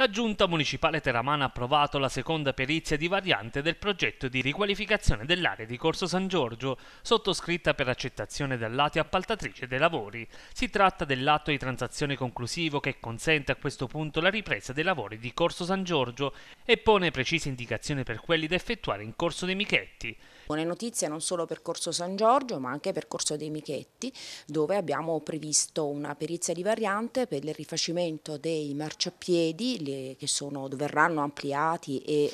La giunta municipale teramana ha approvato la seconda perizia di variante del progetto di riqualificazione dell'area di Corso San Giorgio, sottoscritta per accettazione dal lato appaltatrice dei lavori. Si tratta dell'atto di transazione conclusivo che consente a questo punto la ripresa dei lavori di Corso San Giorgio e pone precise indicazioni per quelli da effettuare in Corso dei Michetti. Buone notizie non solo per Corso San Giorgio ma anche per Corso dei Michetti dove abbiamo previsto una perizia di variante per il rifacimento dei marciapiedi, che, che, sono, verranno ampliati e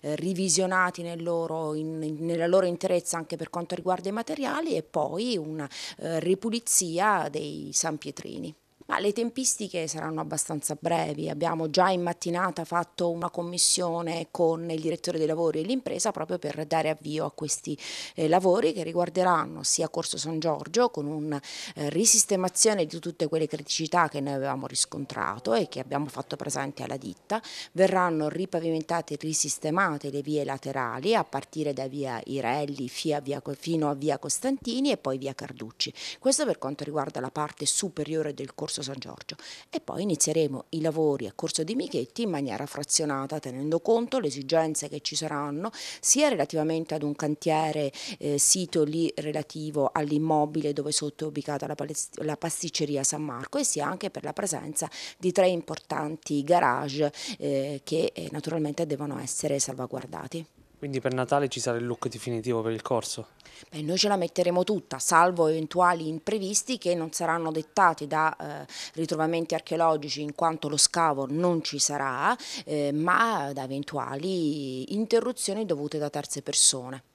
eh, revisionati nel loro, in, nella loro interezza anche per quanto riguarda i materiali e poi una eh, ripulizia dei San Pietrini le tempistiche saranno abbastanza brevi. Abbiamo già in mattinata fatto una commissione con il direttore dei lavori e l'impresa proprio per dare avvio a questi eh, lavori che riguarderanno sia Corso San Giorgio con una eh, risistemazione di tutte quelle criticità che noi avevamo riscontrato e che abbiamo fatto presente alla ditta. Verranno ripavimentate e risistemate le vie laterali a partire da via Irelli fino a via Costantini e poi via Carducci. Questo per quanto riguarda la parte superiore del Corso San Giorgio San Giorgio e poi inizieremo i lavori a Corso di Michetti in maniera frazionata tenendo conto le esigenze che ci saranno sia relativamente ad un cantiere eh, sito lì relativo all'immobile dove sotto è ubicata la, la, pasticceria San Marco e sia anche per la presenza di tre importanti garage eh, che eh, naturalmente devono essere salvaguardati. Quindi per Natale ci sarà il look definitivo per il corso? Beh, noi ce la metteremo tutta, salvo eventuali imprevisti che non saranno dettati da eh, ritrovamenti archeologici in quanto lo scavo non ci sarà, eh, ma da eventuali interruzioni dovute da terze persone.